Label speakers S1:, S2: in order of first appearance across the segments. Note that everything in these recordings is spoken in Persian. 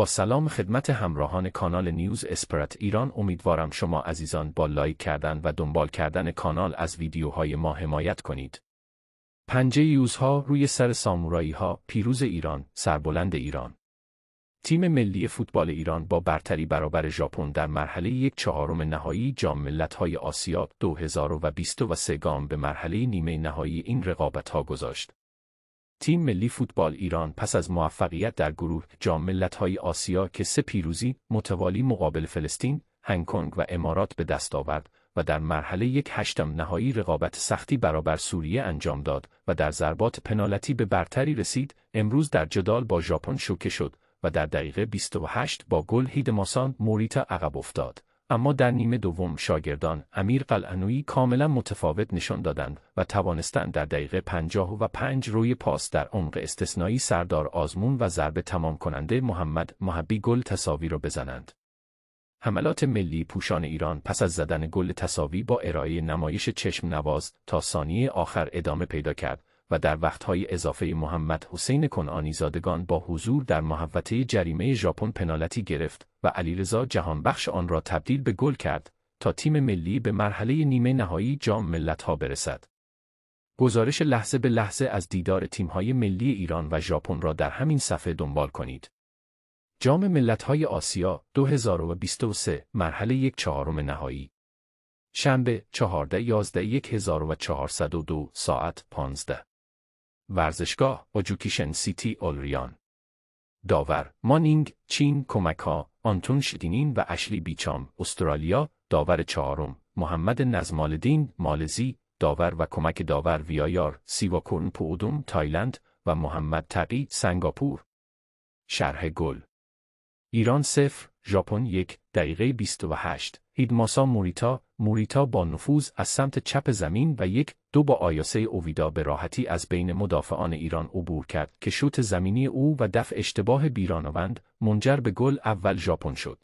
S1: با سلام خدمت همراهان کانال نیوز اسپرت ایران امیدوارم شما عزیزان با لایک کردن و دنبال کردن کانال از ویدیوهای ما حمایت کنید. پنجه یوزها روی سر سامورایی ها پیروز ایران، سربلند ایران. تیم ملی فوتبال ایران با برتری برابر ژاپن در مرحله یک چهارم نهایی جام ملت‌های آسیا 2023 گام به مرحله نیمه نهایی این رقابت ها گذاشت. تیم ملی فوتبال ایران پس از موفقیت در گروه جام ملت‌های آسیا که سه پیروزی متوالی مقابل فلسطین، هنگ کنگ و امارات به دست آورد و در مرحله یک هشتم نهایی رقابت سختی برابر سوریه انجام داد و در ضربات پنالتی به برتری رسید، امروز در جدال با ژاپن شوکه شد و در دقیقه 28 با گل هیدماسان موریتا عقب افتاد. اما در نیمه دوم شاگردان امیر قلعنوی کاملا متفاوت نشان دادند و توانستند در دقیقه پنجاه و پنج روی پاس در عمق استثنایی سردار آزمون و ضربه تمام کننده محمد محبی گل تصاوی را بزنند. حملات ملی پوشان ایران پس از زدن گل تصاوی با ارائه نمایش چشم نواز تا ثانیه آخر ادامه پیدا کرد و در وقتهای اضافه محمد حسین کنانی زادگان با حضور در محوطه جریمه ژاپن پنالتی گرفت و علیرضا جهانبخش آن را تبدیل به گل کرد تا تیم ملی به مرحله نیمه نهایی جام ملتها برسد. گزارش لحظه به لحظه از دیدار تیم‌های ملی ایران و ژاپن را در همین صفحه دنبال کنید. جام ملت‌های آسیا 2023 مرحله یک چهارم نهایی شنبه 14 11 1402 ساعت 15 ورزشگاه اجوکیشن سیتی اولریان داور مانینگ چین ها، آنتون شدینین و اشلی بیچام استرالیا داور چهارم محمد نزمالدین مالزی داور و کمک داور ویایار سیواکون پودوم تایلند و محمد تقی سنگاپور شرح گل ایران صفر ژاپن یک دقیقه 28 هیدماسا موریتا موریتا با نفوذ از سمت چپ زمین و یک دو با آیاسه اویدا به راحتی از بین مدافعان ایران عبور کرد که شوت زمینی او و دفع اشتباه بیرانوند منجر به گل اول ژاپن شد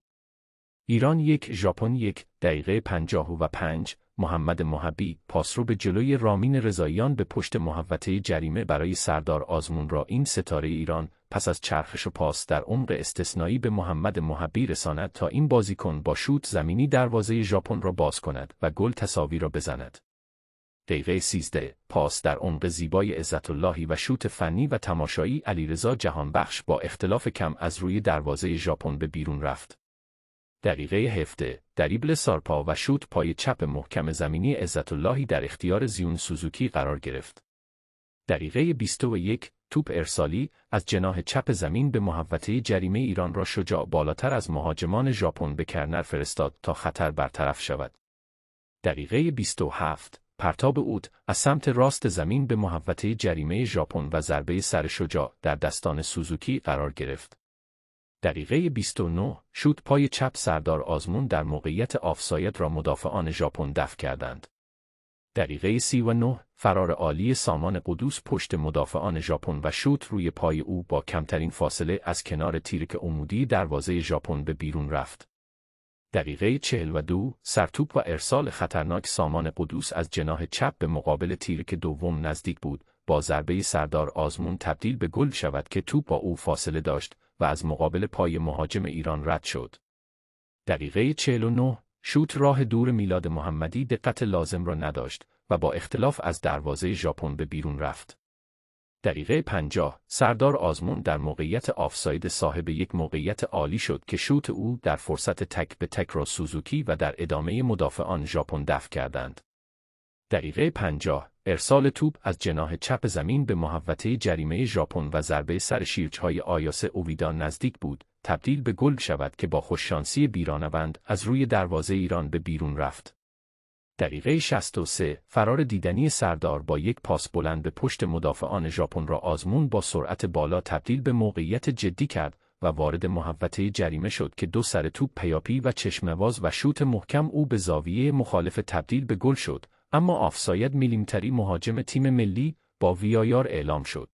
S1: ایران یک ژاپن یک دقیقه 55 و پنج محمد محبی پاس رو به جلوی رامین رضاییان به پشت محوطه جریمه برای سردار آزمون را این ستاره ایران پس از چرخش و پاس در عمر استثنایی به محمد محبی رساند تا این بازیکن با شوت زمینی دروازه ژاپن را باز کند و گل تصاوی را بزند. دقیقه 13 پاس در عمق زیبای عزت اللهی و شوت فنی و تماشایی علیرضا جهانبخش با اختلاف کم از روی دروازه ژاپن به بیرون رفت. دقیقه هفته دریبل سارپا و شوت پای چپ محکم زمینی عزت اللهی در اختیار زیون سوزوکی قرار گرفت. دقیقه 21 توپ ارسالی از جناح چپ زمین به محوطه جریمه ایران را شجاع بالاتر از مهاجمان ژاپن به کرنر فرستاد تا خطر برطرف شود. دقیقه 27 پرتاب اوت از سمت راست زمین به محوطه جریمه ژاپن و ضربه سر شجاع در دستان سوزوکی قرار گرفت. دقیقه 29 شوت پای چپ سردار آزمون در موقعیت آفساید را مدافعان ژاپن دفع کردند. دقیقه 39 فرار عالی سامان قدوس پشت مدافعان ژاپن و شوت روی پای او با کمترین فاصله از کنار تیرک عمودی دروازه ژاپن به بیرون رفت. دقیقه 42 سرتوپ و ارسال خطرناک سامان قدوس از جناه چپ به مقابل تیرک دوم نزدیک بود با ضربه سردار آزمون تبدیل به گل شود که توپ با او فاصله داشت و از مقابل پای مهاجم ایران رد شد. دقیقه 49 شوت راه دور میلاد محمدی دقت لازم را نداشت و با اختلاف از دروازه ژاپن به بیرون رفت. دقیقه 50 سردار آزمون در موقعیت آفساید صاحب یک موقعیت عالی شد که شوت او در فرصت تک به تک را سوزوکی و در ادامه مدافعان ژاپن دفع کردند. دقیقه 50 ارسال توپ از جناح چپ زمین به محوطه جریمه ژاپن و ضربه سر شیرچهای آیاس اویدان نزدیک بود تبدیل به گل شود که با خوششانسی بیرانوند از روی دروازه ایران به بیرون رفت دقیقه 63 فرار دیدنی سردار با یک پاس بلند به پشت مدافعان ژاپن را آزمون با سرعت بالا تبدیل به موقعیت جدی کرد و وارد محوطه جریمه شد که دو سر توپ پیاپی و چشمواز و شوت محکم او به زاویه مخالف تبدیل به گل شد اما آفساید میلیمتری مهاجم تیم ملی با ویایار اعلام شد.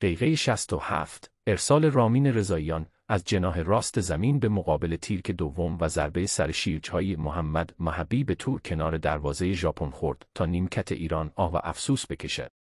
S1: دقیقه 67 ارسال رامین رضاییان از جناه راست زمین به مقابل تیرک دوم و ضربه سر شیرچهای محمد محبی به تور کنار دروازه ژاپن خورد تا نیمکت ایران آه و افسوس بکشد.